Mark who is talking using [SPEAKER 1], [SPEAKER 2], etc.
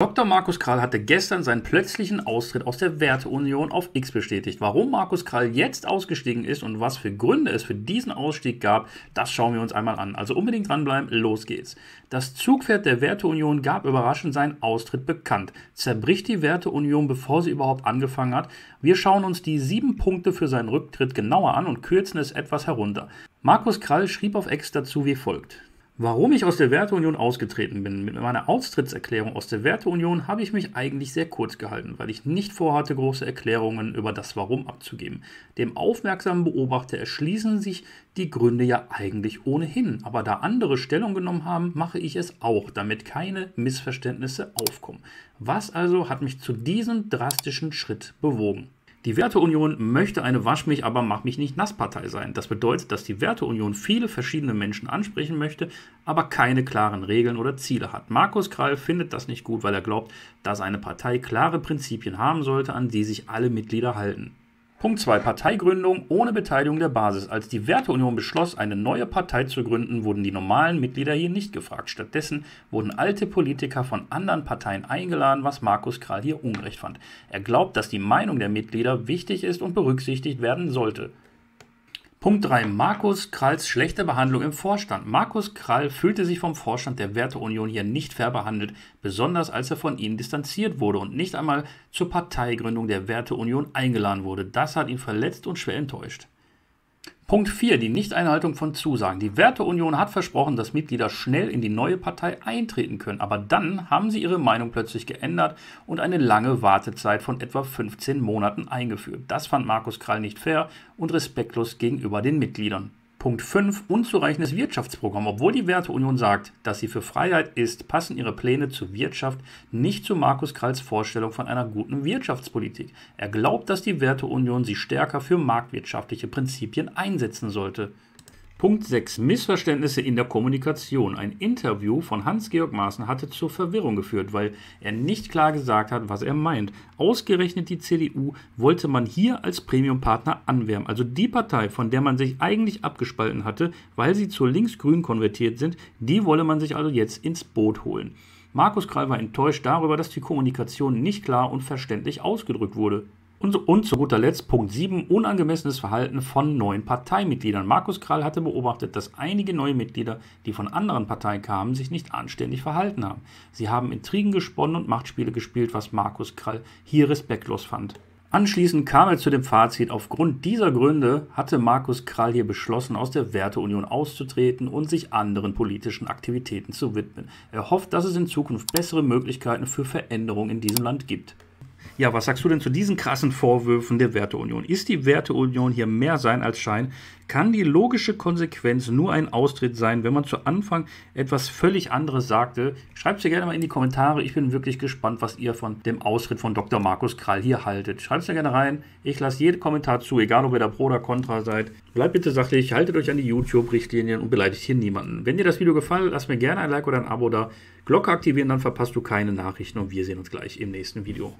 [SPEAKER 1] Dr. Markus Krall hatte gestern seinen plötzlichen Austritt aus der Werteunion auf X bestätigt. Warum Markus Krall jetzt ausgestiegen ist und was für Gründe es für diesen Ausstieg gab, das schauen wir uns einmal an. Also unbedingt dranbleiben, los geht's. Das Zugpferd der Werteunion gab überraschend seinen Austritt bekannt. Zerbricht die Werteunion, bevor sie überhaupt angefangen hat? Wir schauen uns die sieben Punkte für seinen Rücktritt genauer an und kürzen es etwas herunter. Markus Krall schrieb auf X dazu wie folgt. Warum ich aus der Werteunion ausgetreten bin. Mit meiner Austrittserklärung aus der Werteunion habe ich mich eigentlich sehr kurz gehalten, weil ich nicht vorhatte, große Erklärungen über das Warum abzugeben. Dem aufmerksamen Beobachter erschließen sich die Gründe ja eigentlich ohnehin, aber da andere Stellung genommen haben, mache ich es auch, damit keine Missverständnisse aufkommen. Was also hat mich zu diesem drastischen Schritt bewogen? Die Werteunion möchte eine Wasch mich, aber mach mich nicht Nasspartei sein. Das bedeutet, dass die Werteunion viele verschiedene Menschen ansprechen möchte, aber keine klaren Regeln oder Ziele hat. Markus Krall findet das nicht gut, weil er glaubt, dass eine Partei klare Prinzipien haben sollte, an die sich alle Mitglieder halten. Punkt 2. Parteigründung ohne Beteiligung der Basis. Als die Werteunion beschloss, eine neue Partei zu gründen, wurden die normalen Mitglieder hier nicht gefragt. Stattdessen wurden alte Politiker von anderen Parteien eingeladen, was Markus Krall hier unrecht fand. Er glaubt, dass die Meinung der Mitglieder wichtig ist und berücksichtigt werden sollte. Punkt 3. Markus Kralls schlechte Behandlung im Vorstand. Markus Krall fühlte sich vom Vorstand der Werteunion hier nicht fair behandelt, besonders als er von ihnen distanziert wurde und nicht einmal zur Parteigründung der Werteunion eingeladen wurde. Das hat ihn verletzt und schwer enttäuscht. Punkt 4, die Nichteinhaltung von Zusagen. Die Werteunion hat versprochen, dass Mitglieder schnell in die neue Partei eintreten können, aber dann haben sie ihre Meinung plötzlich geändert und eine lange Wartezeit von etwa 15 Monaten eingeführt. Das fand Markus Krall nicht fair und respektlos gegenüber den Mitgliedern. Punkt 5. Unzureichendes Wirtschaftsprogramm. Obwohl die Werteunion sagt, dass sie für Freiheit ist, passen ihre Pläne zur Wirtschaft nicht zu Markus Kralls Vorstellung von einer guten Wirtschaftspolitik. Er glaubt, dass die Werteunion sie stärker für marktwirtschaftliche Prinzipien einsetzen sollte. Punkt 6. Missverständnisse in der Kommunikation. Ein Interview von Hans-Georg Maaßen hatte zur Verwirrung geführt, weil er nicht klar gesagt hat, was er meint. Ausgerechnet die CDU wollte man hier als Premium-Partner anwärmen. Also die Partei, von der man sich eigentlich abgespalten hatte, weil sie zu linksgrün konvertiert sind, die wolle man sich also jetzt ins Boot holen. Markus Krall war enttäuscht darüber, dass die Kommunikation nicht klar und verständlich ausgedrückt wurde. Und, und, zu guter Letzt Punkt 7, unangemessenes Verhalten von neuen Parteimitgliedern. Markus Krall hatte beobachtet, dass einige neue Mitglieder, die von anderen Parteien kamen, sich nicht anständig verhalten haben. Sie haben Intrigen gesponnen und Machtspiele gespielt, was Markus Krall hier respektlos fand. Anschließend kam er zu dem Fazit, aufgrund dieser Gründe hatte Markus Krall hier beschlossen, aus der Werteunion auszutreten und sich anderen politischen Aktivitäten zu widmen. Er hofft, dass es in Zukunft bessere Möglichkeiten für Veränderungen in diesem Land gibt. Ja, was sagst du denn zu diesen krassen Vorwürfen der Werteunion? Ist die Werteunion hier mehr sein als Schein? Kann die logische Konsequenz nur ein Austritt sein, wenn man zu Anfang etwas völlig anderes sagte? Schreibt es ja gerne mal in die Kommentare. Ich bin wirklich gespannt, was ihr von dem Austritt von Dr. Markus Krall hier haltet. Schreibt es ja gerne rein. Ich lasse jeden Kommentar zu, egal ob ihr da pro oder contra seid. Bleibt bitte sachlich, haltet euch an die YouTube-Richtlinien und beleidigt hier niemanden. Wenn dir das Video gefallen, lasst mir gerne ein Like oder ein Abo da. Glocke aktivieren, dann verpasst du keine Nachrichten und wir sehen uns gleich im nächsten Video.